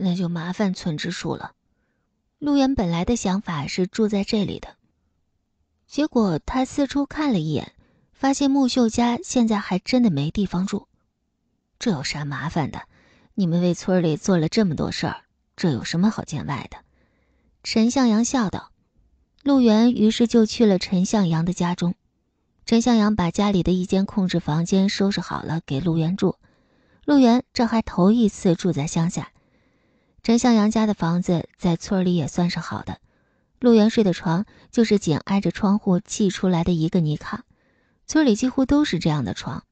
那就麻烦村支书了。陆远本来的想法是住在这里的，结果他四处看了一眼，发现木秀家现在还真的没地方住。这有啥麻烦的？你们为村里做了这么多事儿，这有什么好见外的？陈向阳笑道。陆源于是就去了陈向阳的家中，陈向阳把家里的一间空置房间收拾好了给陆源住。陆源这还头一次住在乡下。陈向阳家的房子在村里也算是好的。陆源睡的床就是紧挨着窗户砌出来的一个泥炕，村里几乎都是这样的床，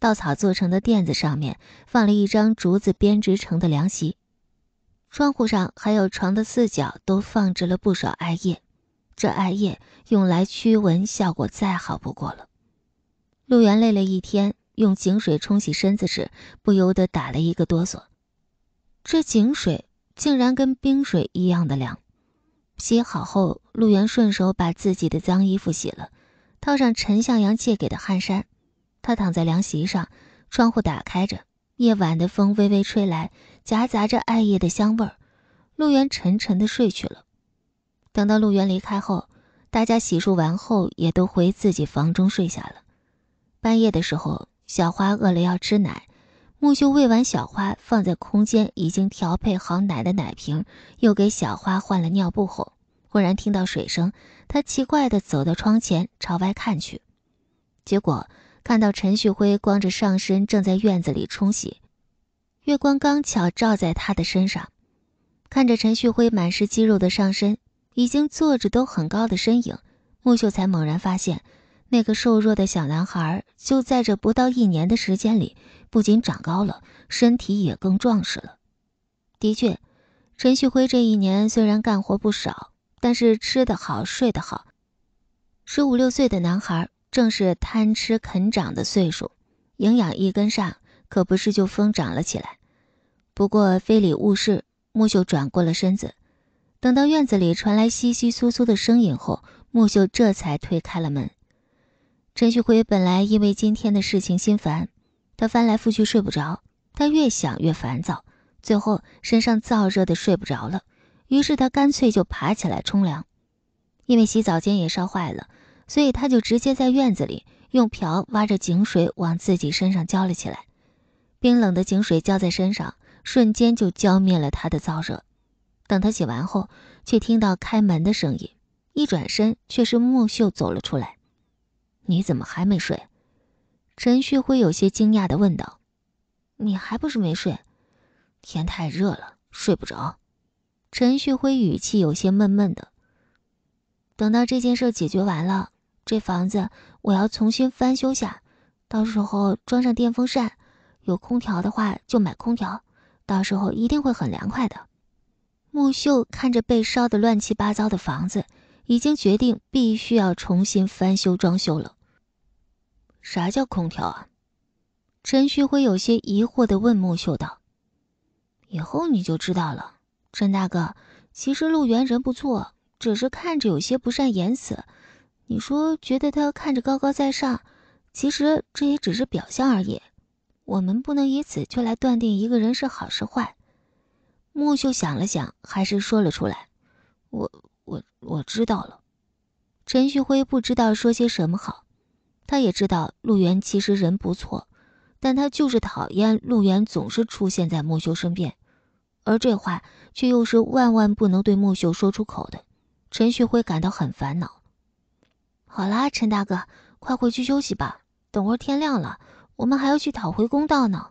稻草做成的垫子上面放了一张竹子编织成的凉席，窗户上还有床的四角都放置了不少艾叶，这艾叶用来驱蚊效果再好不过了。陆源累了一天，用井水冲洗身子时，不由得打了一个哆嗦，这井水。竟然跟冰水一样的凉。洗好后，陆源顺手把自己的脏衣服洗了，套上陈向阳借给的汗衫。他躺在凉席上，窗户打开着，夜晚的风微微吹来，夹杂着艾叶的香味儿。陆源沉沉的睡去了。等到陆源离开后，大家洗漱完后也都回自己房中睡下了。半夜的时候，小花饿了，要吃奶。木秀喂完小花放在空间已经调配好奶的奶瓶，又给小花换了尿布后，忽然听到水声，他奇怪的走到窗前朝外看去，结果看到陈旭辉光着上身正在院子里冲洗，月光刚巧照在他的身上，看着陈旭辉满是肌肉的上身，已经坐着都很高的身影，木秀才猛然发现。那个瘦弱的小男孩，就在这不到一年的时间里，不仅长高了，身体也更壮实了。的确，陈旭辉这一年虽然干活不少，但是吃得好，睡得好。十五六岁的男孩正是贪吃啃长的岁数，营养一跟上，可不是就疯长了起来。不过非礼勿视，木秀转过了身子。等到院子里传来窸窸窣窣的声音后，木秀这才推开了门。陈旭辉本来因为今天的事情心烦，他翻来覆去睡不着，他越想越烦躁，最后身上燥热的睡不着了，于是他干脆就爬起来冲凉。因为洗澡间也烧坏了，所以他就直接在院子里用瓢挖着井水往自己身上浇了起来。冰冷的井水浇在身上，瞬间就浇灭了他的燥热。等他洗完后，却听到开门的声音，一转身却是木秀走了出来。你怎么还没睡？陈旭辉有些惊讶的问道：“你还不是没睡？天太热了，睡不着。”陈旭辉语气有些闷闷的。等到这件事解决完了，这房子我要重新翻修下，到时候装上电风扇，有空调的话就买空调，到时候一定会很凉快的。木秀看着被烧的乱七八糟的房子。已经决定必须要重新翻修装修了。啥叫空调啊？陈旭辉有些疑惑地问木秀道：“以后你就知道了。”陈大哥，其实陆源人不错，只是看着有些不善言辞。你说觉得他看着高高在上，其实这也只是表象而已。我们不能以此就来断定一个人是好是坏。木秀想了想，还是说了出来：“我。”我我知道了，陈旭辉不知道说些什么好，他也知道陆源其实人不错，但他就是讨厌陆源总是出现在木秀身边，而这话却又是万万不能对木秀说出口的。陈旭辉感到很烦恼。好啦，陈大哥，快回去休息吧，等会儿天亮了，我们还要去讨回公道呢。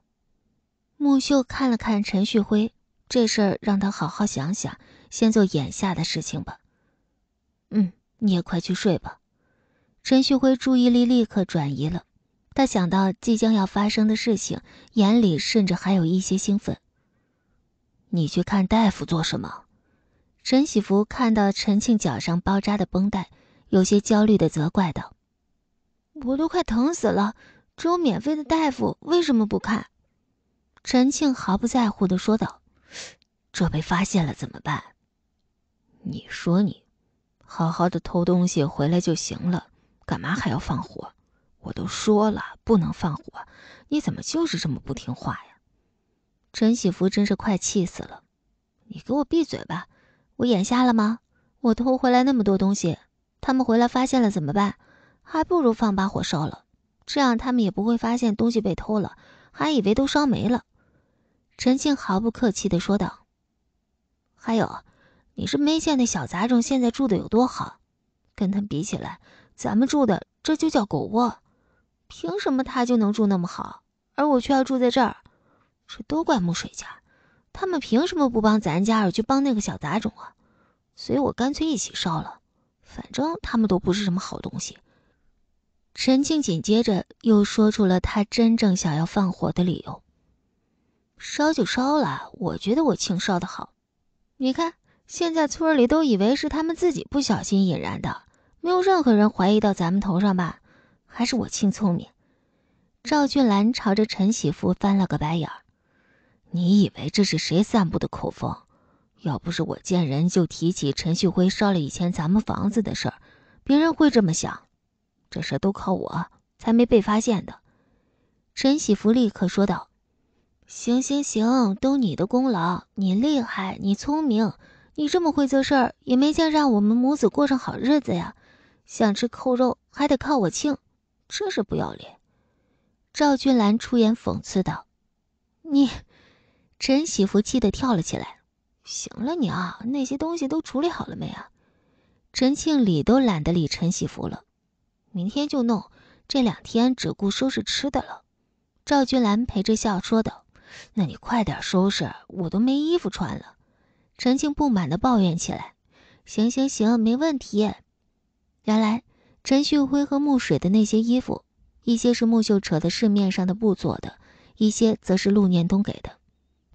木秀看了看陈旭辉，这事儿让他好好想想，先做眼下的事情吧。嗯，你也快去睡吧。陈旭辉注意力立刻转移了，他想到即将要发生的事情，眼里甚至还有一些兴奋。你去看大夫做什么？陈喜福看到陈庆脚上包扎的绷带，有些焦虑的责怪道：“我都快疼死了，只有免费的大夫，为什么不看？”陈庆毫不在乎的说道：“这被发现了怎么办？你说你。”好好的偷东西回来就行了，干嘛还要放火？我都说了不能放火，你怎么就是这么不听话呀？陈喜福真是快气死了，你给我闭嘴吧！我眼瞎了吗？我偷回来那么多东西，他们回来发现了怎么办？还不如放把火烧了，这样他们也不会发现东西被偷了，还以为都烧没了。陈静毫不客气地说道。还有。你是没见那小杂种现在住的有多好，跟他比起来，咱们住的这就叫狗窝。凭什么他就能住那么好，而我却要住在这儿？这都怪木水家，他们凭什么不帮咱家而去帮那个小杂种啊？所以我干脆一起烧了，反正他们都不是什么好东西。陈庆紧接着又说出了他真正想要放火的理由。烧就烧了，我觉得我庆烧的好，你看。现在村儿里都以为是他们自己不小心引燃的，没有任何人怀疑到咱们头上吧？还是我亲聪明？赵俊兰朝着陈喜福翻了个白眼儿。你以为这是谁散布的口风？要不是我见人就提起陈旭辉烧了以前咱们房子的事儿，别人会这么想？这事都靠我才没被发现的。陈喜福立刻说道：“行行行，都你的功劳，你厉害，你聪明。”你这么会做事儿，也没见让我们母子过上好日子呀！想吃扣肉还得靠我庆，真是不要脸！赵君兰出言讽刺道：“你！”陈喜福气得跳了起来。“行了，娘，那些东西都处理好了没啊？”陈庆礼都懒得理陈喜福了。明天就弄，这两天只顾收拾吃的了。赵君兰陪着笑说道：“那你快点收拾，我都没衣服穿了。”陈庆不满地抱怨起来：“行行行，没问题。”原来，陈旭辉和木水的那些衣服，一些是木秀扯的市面上的布做的，一些则是陆念东给的。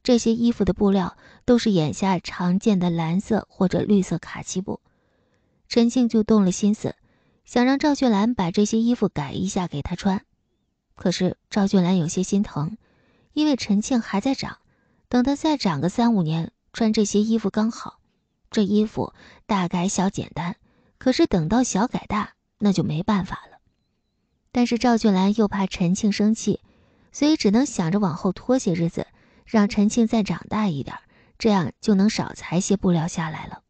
这些衣服的布料都是眼下常见的蓝色或者绿色卡其布。陈庆就动了心思，想让赵俊兰把这些衣服改一下给她穿。可是赵俊兰有些心疼，因为陈庆还在长，等她再长个三五年。穿这些衣服刚好，这衣服大改小简单，可是等到小改大那就没办法了。但是赵俊兰又怕陈庆生气，所以只能想着往后拖些日子，让陈庆再长大一点，这样就能少裁些布料下来了。